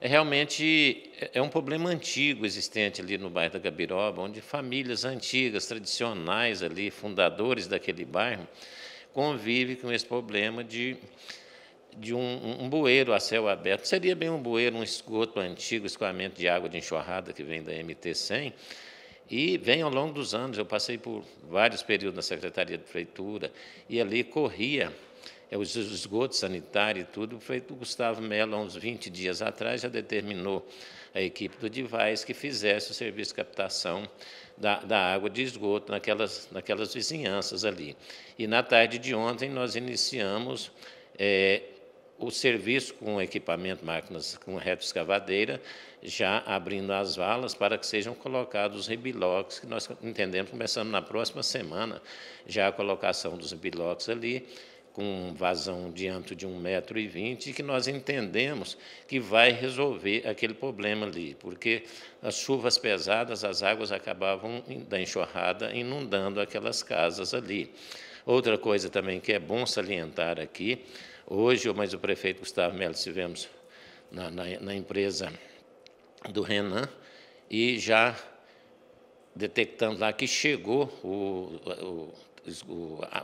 é realmente é, é um problema antigo existente ali no bairro da Gabiroba, onde famílias antigas, tradicionais ali, fundadores daquele bairro, convivem com esse problema de, de um, um bueiro a céu aberto. Seria bem um bueiro, um esgoto antigo, escoamento de água de enxurrada que vem da MT-100, e vem ao longo dos anos, eu passei por vários períodos na Secretaria de Prefeitura, e ali corria é, os esgotos sanitários e tudo, foi o Gustavo Mello, há uns 20 dias atrás, já determinou a equipe do Divais que fizesse o serviço de captação da, da, água de esgoto naquelas, naquelas vizinhanças ali. E na tarde de ontem nós iniciamos é, o serviço com equipamento, máquinas com reto-escavadeira, já abrindo as valas para que sejam colocados os ribilocos, que nós entendemos, começando na próxima semana, já a colocação dos ribilocos ali, com um vazão de de 1,20m, e que nós entendemos que vai resolver aquele problema ali, porque as chuvas pesadas, as águas acabavam da enxurrada inundando aquelas casas ali. Outra coisa também que é bom salientar aqui, hoje eu mais o prefeito Gustavo Melo estivemos na, na, na empresa do Renan e já detectando lá que chegou o, o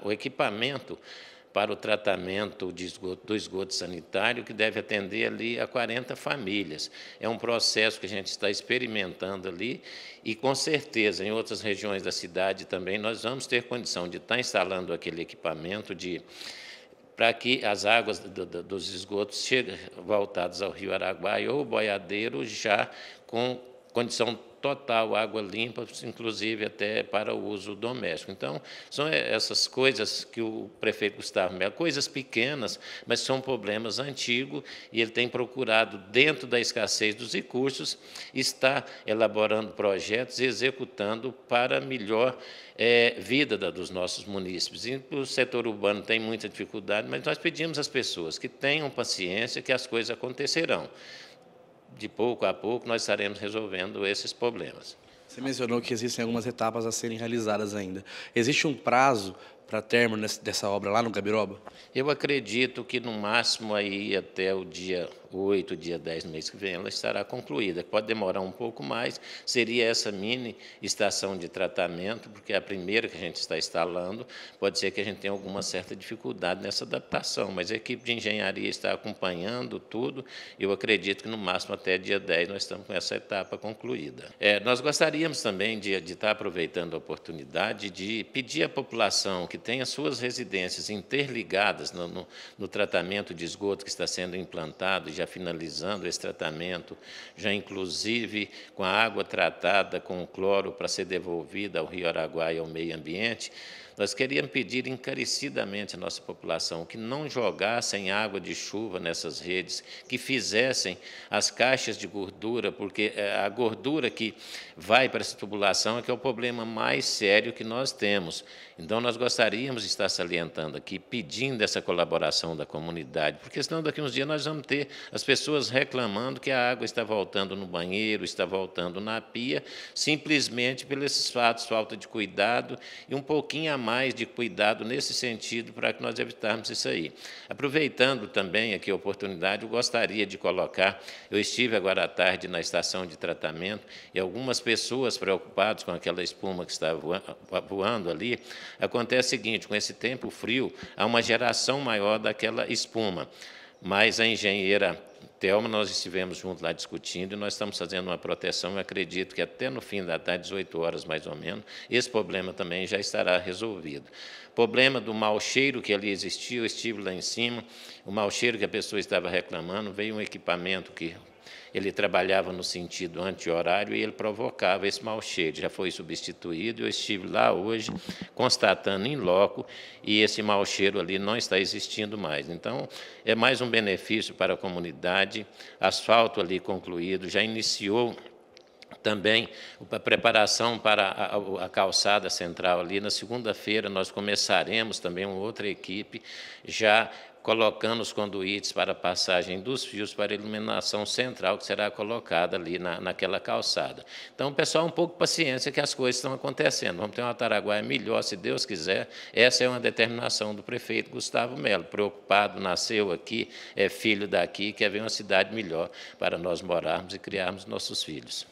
o, equipamento para o tratamento esgoto, do esgoto sanitário, que deve atender ali a 40 famílias. É um processo que a gente está experimentando ali e, com certeza, em outras regiões da cidade também, nós vamos ter condição de estar instalando aquele equipamento de para que as águas do, do, dos esgotos cheguem voltadas ao rio Araguaia ou Boiadeiro já com condição total, água limpa, inclusive até para o uso doméstico. Então, são essas coisas que o prefeito Gustavo Melo, coisas pequenas, mas são problemas antigos, e ele tem procurado, dentro da escassez dos recursos, estar elaborando projetos e executando para melhor é, vida da, dos nossos munícipes. E o setor urbano tem muita dificuldade, mas nós pedimos às pessoas que tenham paciência que as coisas acontecerão de pouco a pouco, nós estaremos resolvendo esses problemas. Você mencionou que existem algumas etapas a serem realizadas ainda. Existe um prazo para término dessa obra lá no Gabiroba? Eu acredito que no máximo aí até o dia 8, dia 10 do mês que vem, ela estará concluída. Pode demorar um pouco mais, seria essa mini estação de tratamento, porque é a primeira que a gente está instalando, pode ser que a gente tenha alguma certa dificuldade nessa adaptação, mas a equipe de engenharia está acompanhando tudo, eu acredito que no máximo até dia 10 nós estamos com essa etapa concluída. É, nós gostaríamos também de, de estar aproveitando a oportunidade de pedir à população que tenha suas residências interligadas no, no, no tratamento de esgoto que está sendo implantado, já já finalizando esse tratamento, já inclusive com a água tratada com cloro para ser devolvida ao Rio Araguaia ao meio ambiente, nós queríamos pedir encarecidamente à nossa população que não jogassem água de chuva nessas redes, que fizessem as caixas de gordura, porque eh, a gordura que vai para essa tubulação é que é o problema mais sério que nós temos. Então, nós gostaríamos de estar salientando aqui, pedindo essa colaboração da comunidade, porque senão daqui uns dias nós vamos ter as pessoas reclamando que a água está voltando no banheiro, está voltando na pia, simplesmente pelos fatos, falta de cuidado e um pouquinho a mais de cuidado nesse sentido para que nós evitarmos isso aí. Aproveitando também aqui a oportunidade, eu gostaria de colocar, eu estive agora à tarde na estação de tratamento e algumas pessoas preocupadas com aquela espuma que estava voando, voando ali, acontece o seguinte, com esse tempo frio, há uma geração maior daquela espuma. Mas a engenheira Thelma, nós estivemos juntos lá discutindo e nós estamos fazendo uma proteção. Eu acredito que até no fim da tarde, 18 horas mais ou menos, esse problema também já estará resolvido. Problema do mau cheiro que ali existia, eu estive lá em cima, o mau cheiro que a pessoa estava reclamando, veio um equipamento que ele trabalhava no sentido anti-horário e ele provocava esse mau cheiro. Já foi substituído, eu estive lá hoje constatando em loco e esse mau cheiro ali não está existindo mais. Então, é mais um benefício para a comunidade. Asfalto ali concluído, já iniciou também a preparação para a, a calçada central ali. Na segunda-feira nós começaremos também uma outra equipe já colocando os conduítes para a passagem dos fios para a iluminação central que será colocada ali na, naquela calçada. Então, pessoal, um pouco paciência que as coisas estão acontecendo. Vamos ter uma Taraguaia é melhor, se Deus quiser. Essa é uma determinação do prefeito Gustavo Melo. Preocupado, nasceu aqui, é filho daqui, quer ver uma cidade melhor para nós morarmos e criarmos nossos filhos.